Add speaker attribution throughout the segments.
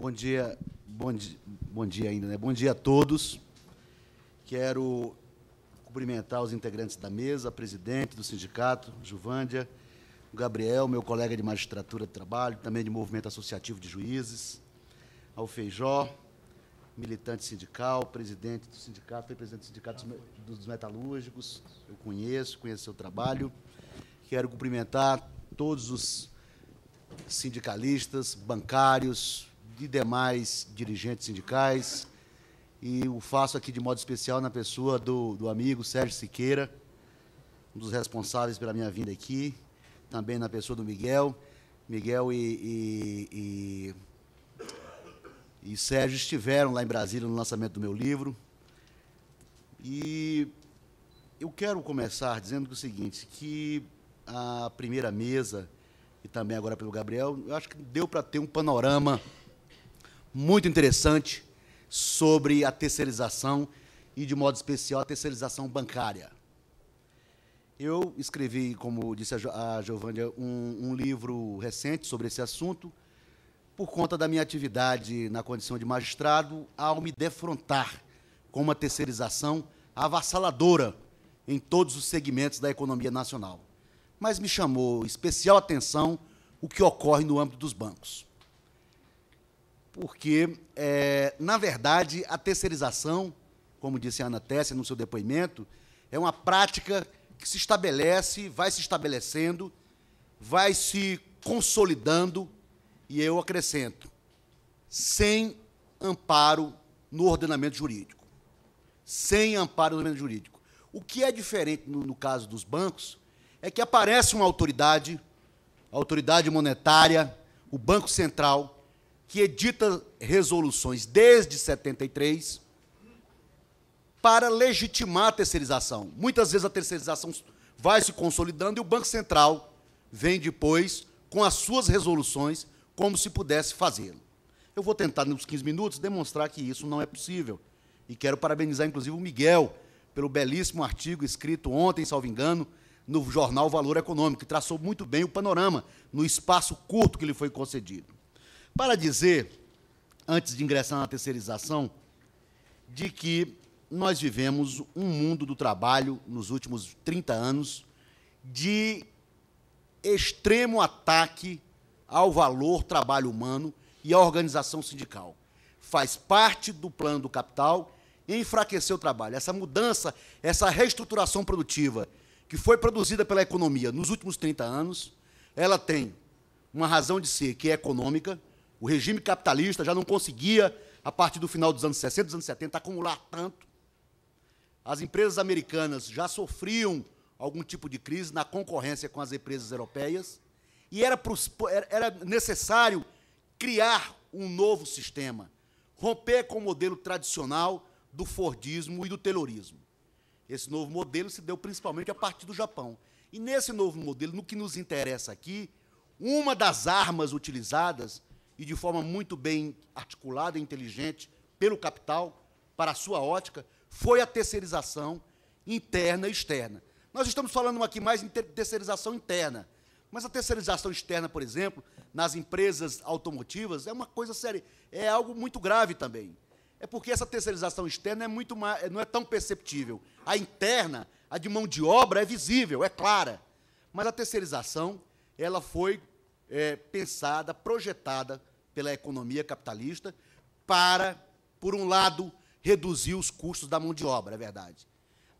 Speaker 1: Bom dia, bom dia, bom dia ainda, né? Bom dia a todos. Quero cumprimentar os integrantes da mesa, a presidente do sindicato, Juvândia, o Gabriel, meu colega de magistratura de trabalho, também de movimento associativo de juízes, ao Feijó, militante sindical, presidente do sindicato, foi presidente do sindicato dos metalúrgicos, eu conheço, conheço seu trabalho. Quero cumprimentar todos os sindicalistas, bancários, de demais dirigentes sindicais, e o faço aqui de modo especial na pessoa do, do amigo Sérgio Siqueira, um dos responsáveis pela minha vinda aqui, também na pessoa do Miguel. Miguel e, e, e, e Sérgio estiveram lá em Brasília no lançamento do meu livro. E eu quero começar dizendo é o seguinte, que a primeira mesa, e também agora pelo Gabriel, eu acho que deu para ter um panorama muito interessante sobre a terceirização e, de modo especial, a terceirização bancária. Eu escrevi, como disse a Giovânia, um, um livro recente sobre esse assunto, por conta da minha atividade na condição de magistrado, ao me defrontar com uma terceirização avassaladora em todos os segmentos da economia nacional. Mas me chamou especial atenção o que ocorre no âmbito dos bancos porque, é, na verdade, a terceirização, como disse a Ana Tessia no seu depoimento, é uma prática que se estabelece, vai se estabelecendo, vai se consolidando, e eu acrescento, sem amparo no ordenamento jurídico. Sem amparo no ordenamento jurídico. O que é diferente no, no caso dos bancos é que aparece uma autoridade, a autoridade monetária, o Banco Central, que edita resoluções desde 73 para legitimar a terceirização. Muitas vezes a terceirização vai se consolidando e o Banco Central vem depois com as suas resoluções como se pudesse fazê-lo. Eu vou tentar, nos 15 minutos, demonstrar que isso não é possível. E quero parabenizar, inclusive, o Miguel pelo belíssimo artigo escrito ontem, salvo engano, no jornal Valor Econômico, que traçou muito bem o panorama no espaço curto que lhe foi concedido. Para dizer, antes de ingressar na terceirização, de que nós vivemos um mundo do trabalho nos últimos 30 anos de extremo ataque ao valor trabalho humano e à organização sindical. Faz parte do plano do capital enfraquecer o trabalho. Essa mudança, essa reestruturação produtiva que foi produzida pela economia nos últimos 30 anos, ela tem uma razão de ser que é econômica, o regime capitalista já não conseguia, a partir do final dos anos 60, dos anos 70, acumular tanto. As empresas americanas já sofriam algum tipo de crise na concorrência com as empresas europeias, e era, era necessário criar um novo sistema, romper com o modelo tradicional do Fordismo e do Taylorismo. Esse novo modelo se deu principalmente a partir do Japão. E nesse novo modelo, no que nos interessa aqui, uma das armas utilizadas e de forma muito bem articulada e inteligente pelo capital, para a sua ótica, foi a terceirização interna e externa. Nós estamos falando aqui mais em terceirização interna, mas a terceirização externa, por exemplo, nas empresas automotivas, é uma coisa séria, é algo muito grave também. É porque essa terceirização externa é muito mais, é, não é tão perceptível. A interna, a de mão de obra, é visível, é clara. Mas a terceirização, ela foi é, pensada, projetada pela economia capitalista para, por um lado, reduzir os custos da mão de obra, é verdade.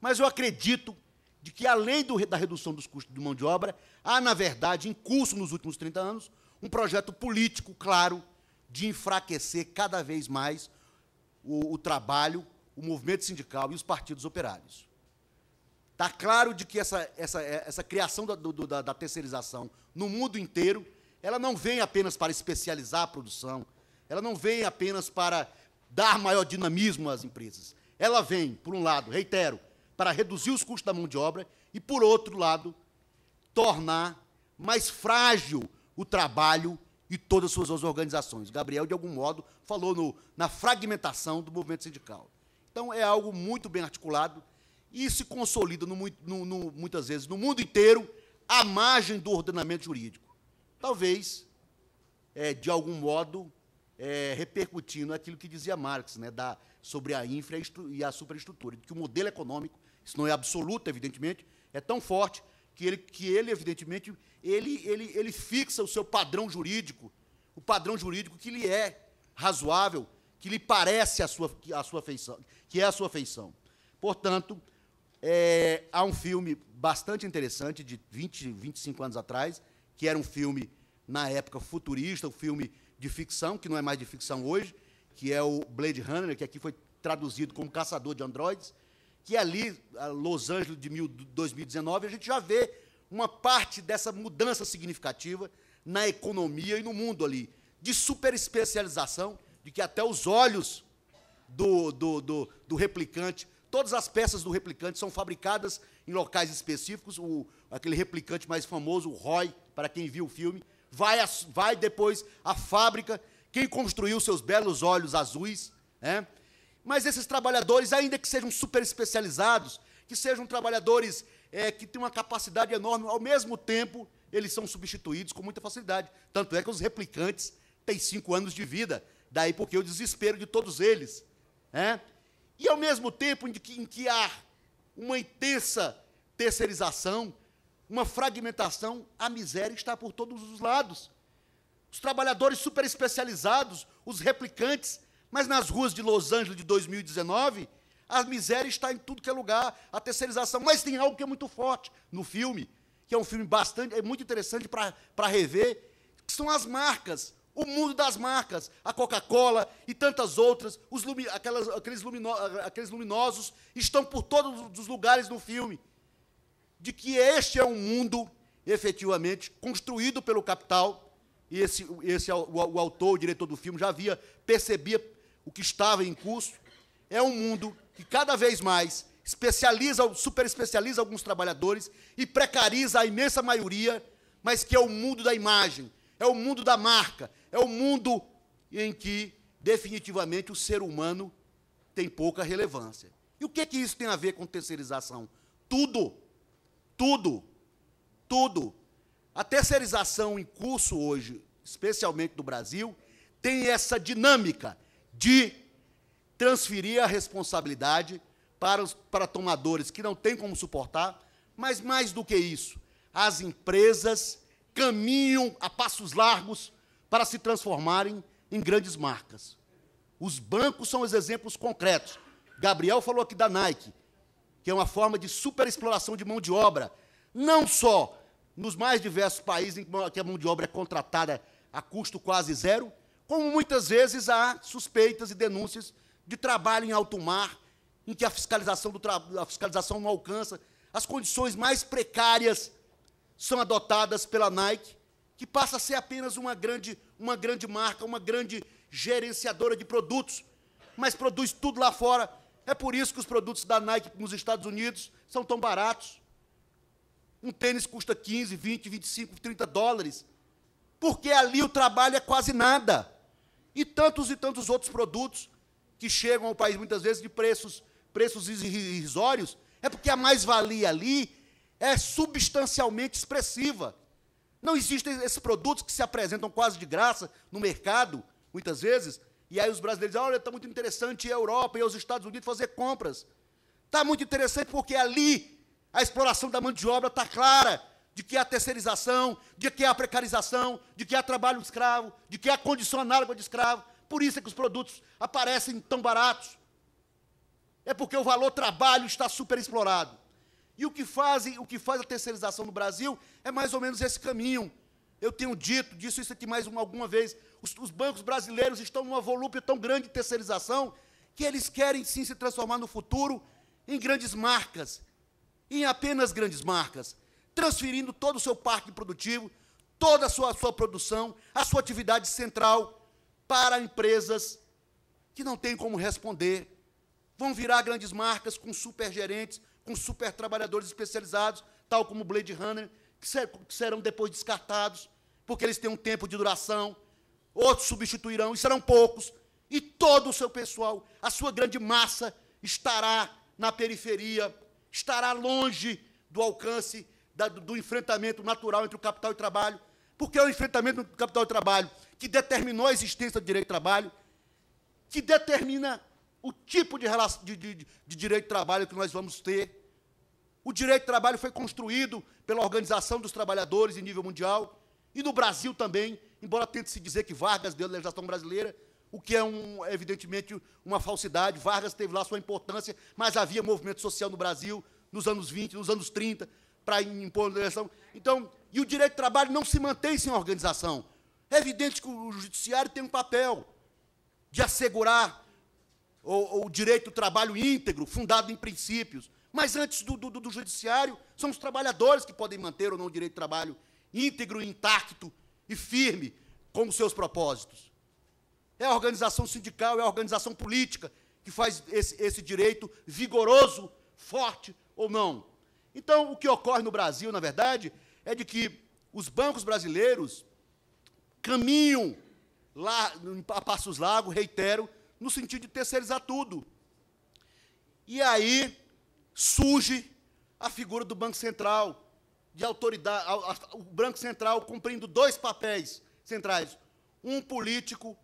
Speaker 1: Mas eu acredito de que, além do, da redução dos custos de mão de obra, há, na verdade, em curso nos últimos 30 anos, um projeto político, claro, de enfraquecer cada vez mais o, o trabalho, o movimento sindical e os partidos operários. Está claro de que essa, essa, é, essa criação da, do, da, da terceirização no mundo inteiro ela não vem apenas para especializar a produção, ela não vem apenas para dar maior dinamismo às empresas. Ela vem, por um lado, reitero, para reduzir os custos da mão de obra e, por outro lado, tornar mais frágil o trabalho e todas as suas organizações. Gabriel, de algum modo, falou no, na fragmentação do movimento sindical. Então, é algo muito bem articulado e se consolida, no, no, muitas vezes, no mundo inteiro, à margem do ordenamento jurídico talvez, é, de algum modo, é, repercutindo aquilo que dizia Marx, né, da, sobre a infra e a superestrutura, que o modelo econômico, isso não é absoluto, evidentemente, é tão forte que ele, que ele evidentemente, ele, ele, ele fixa o seu padrão jurídico, o padrão jurídico que lhe é razoável, que lhe parece a sua, a sua feição, que é a sua feição. Portanto, é, há um filme bastante interessante, de 20, 25 anos atrás, que era um filme, na época, futurista, um filme de ficção, que não é mais de ficção hoje, que é o Blade Runner, que aqui foi traduzido como Caçador de Androides, que ali, Los Angeles de 2019, a gente já vê uma parte dessa mudança significativa na economia e no mundo ali, de super especialização, de que até os olhos do, do, do, do replicante Todas as peças do replicante são fabricadas em locais específicos. O, aquele replicante mais famoso, o Roy, para quem viu o filme, vai, a, vai depois à fábrica, quem construiu seus belos olhos azuis. Né? Mas esses trabalhadores, ainda que sejam super especializados, que sejam trabalhadores é, que têm uma capacidade enorme, ao mesmo tempo, eles são substituídos com muita facilidade. Tanto é que os replicantes têm cinco anos de vida, daí porque o desespero de todos eles. Né? E ao mesmo tempo em que, em que há uma intensa terceirização, uma fragmentação, a miséria está por todos os lados. Os trabalhadores super especializados, os replicantes, mas nas ruas de Los Angeles de 2019, a miséria está em tudo que é lugar, a terceirização. Mas tem algo que é muito forte no filme, que é um filme bastante, é muito interessante para rever, que são as marcas o mundo das marcas, a Coca-Cola e tantas outras, lumi aquelas, aqueles, lumino aqueles luminosos estão por todos os lugares no filme. De que este é um mundo efetivamente construído pelo capital, e esse, esse é o, o autor, o diretor do filme, já havia, percebia o que estava em curso. É um mundo que cada vez mais especializa, super especializa alguns trabalhadores e precariza a imensa maioria, mas que é o mundo da imagem, é o mundo da marca, é o mundo em que, definitivamente, o ser humano tem pouca relevância. E o que, é que isso tem a ver com terceirização? Tudo. Tudo. Tudo. A terceirização em curso hoje, especialmente no Brasil, tem essa dinâmica de transferir a responsabilidade para, os, para tomadores que não têm como suportar, mas mais do que isso, as empresas caminham a passos largos para se transformarem em grandes marcas. Os bancos são os exemplos concretos. Gabriel falou aqui da Nike, que é uma forma de superexploração de mão de obra, não só nos mais diversos países em que a mão de obra é contratada a custo quase zero, como muitas vezes há suspeitas e denúncias de trabalho em alto mar, em que a fiscalização, do a fiscalização não alcança as condições mais precárias são adotadas pela Nike, que passa a ser apenas uma grande, uma grande marca, uma grande gerenciadora de produtos, mas produz tudo lá fora. É por isso que os produtos da Nike nos Estados Unidos são tão baratos. Um tênis custa 15, 20, 25, 30 dólares. Porque ali o trabalho é quase nada. E tantos e tantos outros produtos que chegam ao país muitas vezes de preços, preços irrisórios, é porque a mais-valia ali é substancialmente expressiva. Não existem esses produtos que se apresentam quase de graça no mercado, muitas vezes, e aí os brasileiros dizem, ah, olha, está muito interessante a Europa e os Estados Unidos fazer compras. Está muito interessante porque ali a exploração da mão de obra está clara, de que há terceirização, de que há precarização, de que há trabalho escravo, de que há condição análoga de escravo. Por isso é que os produtos aparecem tão baratos. É porque o valor trabalho está superexplorado. E o que fazem, o que faz a terceirização no Brasil é mais ou menos esse caminho. Eu tenho dito disso isso aqui mais uma, alguma vez. Os, os bancos brasileiros estão numa volúpia tão grande de terceirização que eles querem sim se transformar no futuro em grandes marcas, em apenas grandes marcas, transferindo todo o seu parque produtivo, toda a sua, a sua produção, a sua atividade central para empresas que não têm como responder. Vão virar grandes marcas com supergerentes, com super trabalhadores especializados, tal como Blade Runner, que, ser, que serão depois descartados, porque eles têm um tempo de duração, outros substituirão, e serão poucos, e todo o seu pessoal, a sua grande massa, estará na periferia, estará longe do alcance da, do enfrentamento natural entre o capital e o trabalho, porque é o enfrentamento do capital e trabalho que determinou a existência do direito de trabalho, que determina o tipo de, relação, de, de, de direito de trabalho que nós vamos ter, o direito do trabalho foi construído pela Organização dos Trabalhadores em nível mundial. E no Brasil também, embora tente se dizer que Vargas deu a legislação brasileira, o que é, um, evidentemente, uma falsidade. Vargas teve lá sua importância, mas havia movimento social no Brasil nos anos 20, nos anos 30, para impor a legislação. Então, e o direito do trabalho não se mantém sem organização. É evidente que o judiciário tem um papel de assegurar o, o direito do trabalho íntegro, fundado em princípios, mas antes do, do, do judiciário, são os trabalhadores que podem manter ou não o direito de trabalho íntegro, intacto e firme com os seus propósitos. É a organização sindical, é a organização política que faz esse, esse direito vigoroso, forte ou não. Então, o que ocorre no Brasil, na verdade, é de que os bancos brasileiros caminham lá, a passos largos, reitero, no sentido de terceirizar tudo. E aí surge a figura do Banco Central, de autoridade, o Banco Central cumprindo dois papéis centrais, um político,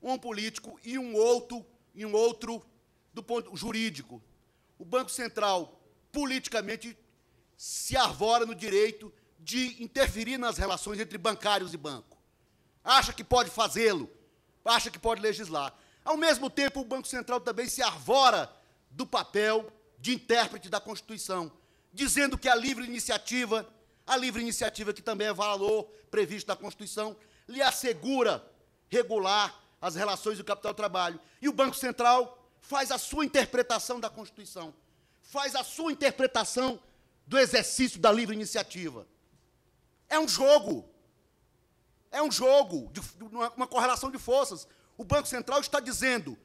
Speaker 1: um político e um outro, e um outro do ponto jurídico. O Banco Central politicamente se arvora no direito de interferir nas relações entre bancários e banco. Acha que pode fazê-lo, acha que pode legislar. Ao mesmo tempo, o Banco Central também se arvora do papel de intérprete da Constituição, dizendo que a livre iniciativa, a livre iniciativa que também é valor previsto na Constituição, lhe assegura regular as relações do capital trabalho. E o Banco Central faz a sua interpretação da Constituição, faz a sua interpretação do exercício da livre iniciativa. É um jogo. É um jogo, de uma, uma correlação de forças. O Banco Central está dizendo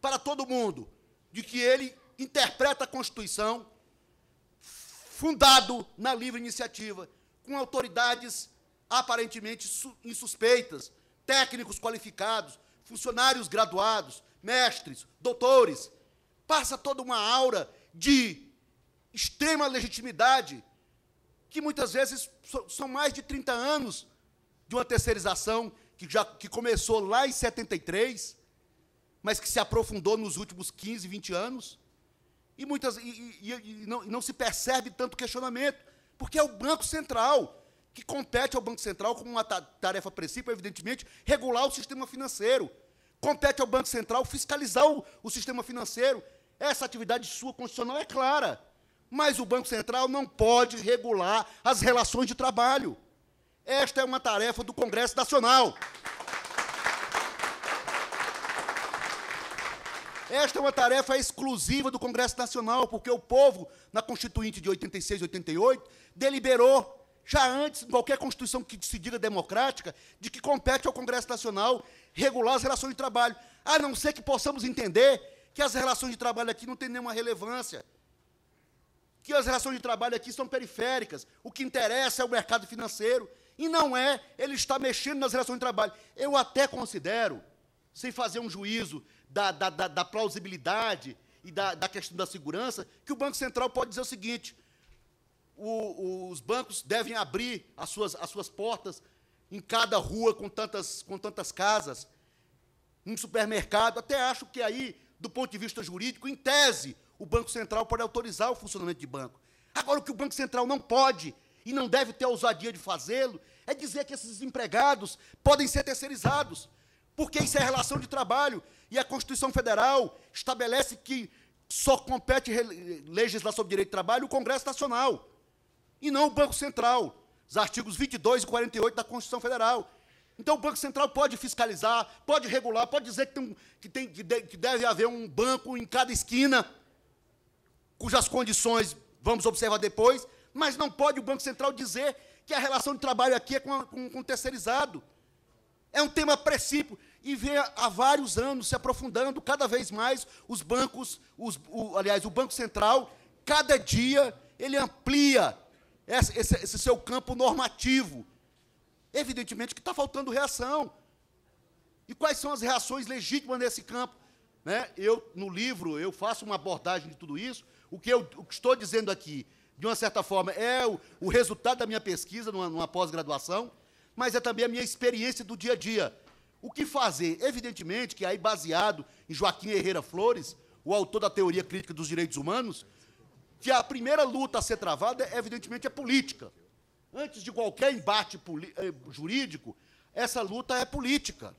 Speaker 1: para todo mundo de que ele interpreta a Constituição, fundado na livre iniciativa, com autoridades aparentemente insuspeitas, técnicos qualificados, funcionários graduados, mestres, doutores, passa toda uma aura de extrema legitimidade, que muitas vezes são mais de 30 anos de uma terceirização que já que começou lá em 73, mas que se aprofundou nos últimos 15, 20 anos e, muitas, e, e, e não, não se percebe tanto questionamento, porque é o Banco Central, que compete ao Banco Central, como uma tarefa principal evidentemente, regular o sistema financeiro. Compete ao Banco Central fiscalizar o, o sistema financeiro. Essa atividade sua constitucional é clara. Mas o Banco Central não pode regular as relações de trabalho. Esta é uma tarefa do Congresso Nacional. Esta é uma tarefa exclusiva do Congresso Nacional, porque o povo, na Constituinte de 86 e 88, deliberou já antes, de qualquer Constituição que se diga democrática, de que compete ao Congresso Nacional regular as relações de trabalho, a não ser que possamos entender que as relações de trabalho aqui não têm nenhuma relevância, que as relações de trabalho aqui são periféricas, o que interessa é o mercado financeiro, e não é ele está mexendo nas relações de trabalho. Eu até considero, sem fazer um juízo da, da, da, da plausibilidade e da, da questão da segurança, que o Banco Central pode dizer o seguinte: o, os bancos devem abrir as suas, as suas portas em cada rua com tantas, com tantas casas, um supermercado. Até acho que aí, do ponto de vista jurídico, em tese, o Banco Central pode autorizar o funcionamento de banco. Agora, o que o Banco Central não pode e não deve ter a ousadia de fazê-lo é dizer que esses empregados podem ser terceirizados porque isso é relação de trabalho. E a Constituição Federal estabelece que só compete legislar sobre direito de trabalho o Congresso Nacional, e não o Banco Central, os artigos 22 e 48 da Constituição Federal. Então, o Banco Central pode fiscalizar, pode regular, pode dizer que, tem, que, tem, que deve haver um banco em cada esquina, cujas condições vamos observar depois, mas não pode o Banco Central dizer que a relação de trabalho aqui é com, com, com terceirizado. É um tema a princípio e vê há vários anos se aprofundando cada vez mais os bancos, os, o, aliás, o Banco Central, cada dia ele amplia esse, esse, esse seu campo normativo. Evidentemente que está faltando reação. E quais são as reações legítimas nesse campo? Né? Eu, no livro, eu faço uma abordagem de tudo isso. O que eu o que estou dizendo aqui, de uma certa forma, é o, o resultado da minha pesquisa numa, numa pós-graduação, mas é também a minha experiência do dia a dia o que fazer? Evidentemente que aí, baseado em Joaquim Herrera Flores, o autor da teoria crítica dos direitos humanos, que a primeira luta a ser travada, evidentemente, é política. Antes de qualquer embate eh, jurídico, essa luta é política.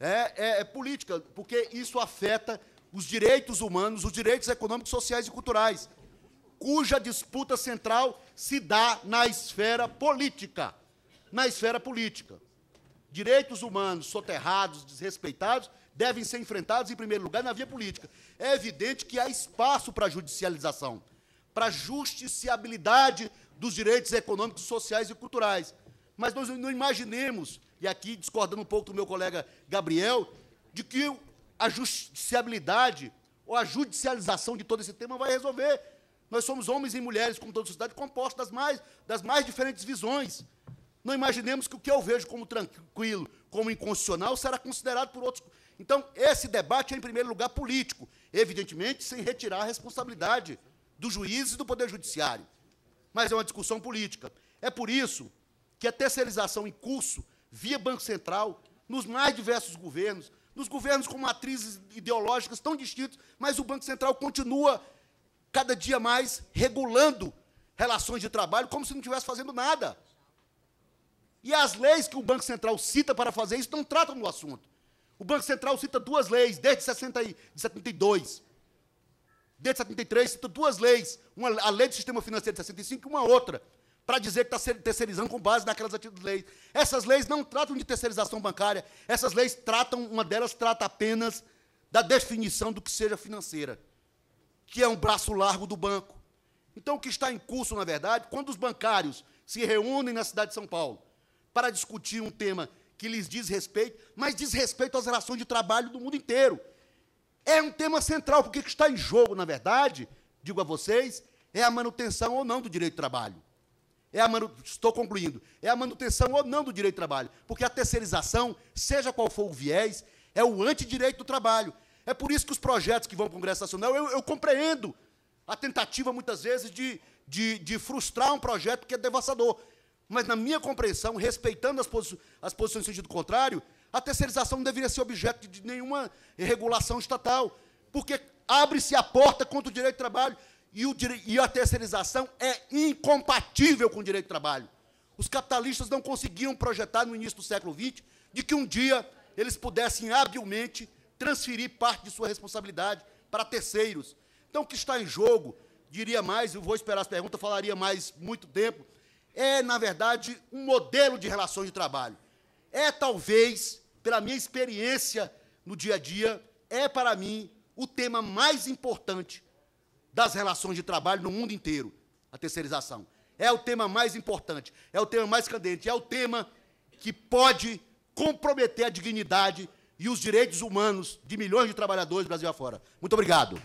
Speaker 1: É, é, é, política, porque isso afeta os direitos humanos, os direitos econômicos, sociais e culturais, cuja disputa central se dá na esfera política. Na esfera política direitos humanos soterrados, desrespeitados, devem ser enfrentados, em primeiro lugar, na via política. É evidente que há espaço para judicialização, para justiciabilidade dos direitos econômicos, sociais e culturais. Mas nós não imaginemos, e aqui discordando um pouco do meu colega Gabriel, de que a justiciabilidade ou a judicialização de todo esse tema vai resolver. Nós somos homens e mulheres, como toda a sociedade, compostos das mais, das mais diferentes visões. Não imaginemos que o que eu vejo como tranquilo, como inconstitucional, será considerado por outros. Então, esse debate é, em primeiro lugar, político, evidentemente, sem retirar a responsabilidade dos juízes e do Poder Judiciário. Mas é uma discussão política. É por isso que a terceirização em curso, via Banco Central, nos mais diversos governos, nos governos com matrizes ideológicas tão distintas, mas o Banco Central continua cada dia mais regulando relações de trabalho como se não estivesse fazendo nada. E as leis que o Banco Central cita para fazer isso não tratam do assunto. O Banco Central cita duas leis, desde 60 e, de 72. Desde 73, cita duas leis, uma, a lei do sistema financeiro de 65 e uma outra, para dizer que está terceirizando com base naquelas leis. Essas leis não tratam de terceirização bancária, essas leis tratam, uma delas trata apenas da definição do que seja financeira, que é um braço largo do banco. Então, o que está em curso, na verdade, quando os bancários se reúnem na cidade de São Paulo para discutir um tema que lhes diz respeito, mas diz respeito às relações de trabalho do mundo inteiro. É um tema central, porque o que está em jogo, na verdade, digo a vocês, é a manutenção ou não do direito de trabalho. É a manu... Estou concluindo. É a manutenção ou não do direito de trabalho. Porque a terceirização, seja qual for o viés, é o antidireito do trabalho. É por isso que os projetos que vão para o Congresso Nacional, eu, eu compreendo a tentativa, muitas vezes, de, de, de frustrar um projeto que é devastador. Mas, na minha compreensão, respeitando as, posi as posições no sentido contrário, a terceirização não deveria ser objeto de nenhuma regulação estatal, porque abre-se a porta contra o direito do trabalho e, o, e a terceirização é incompatível com o direito do trabalho. Os capitalistas não conseguiam projetar no início do século XX de que um dia eles pudessem habilmente transferir parte de sua responsabilidade para terceiros. Então, o que está em jogo, diria mais, eu vou esperar as perguntas, falaria mais muito tempo, é, na verdade, um modelo de relações de trabalho. É, talvez, pela minha experiência no dia a dia, é para mim o tema mais importante das relações de trabalho no mundo inteiro a terceirização. É o tema mais importante, é o tema mais candente, é o tema que pode comprometer a dignidade e os direitos humanos de milhões de trabalhadores do Brasil afora. Muito obrigado.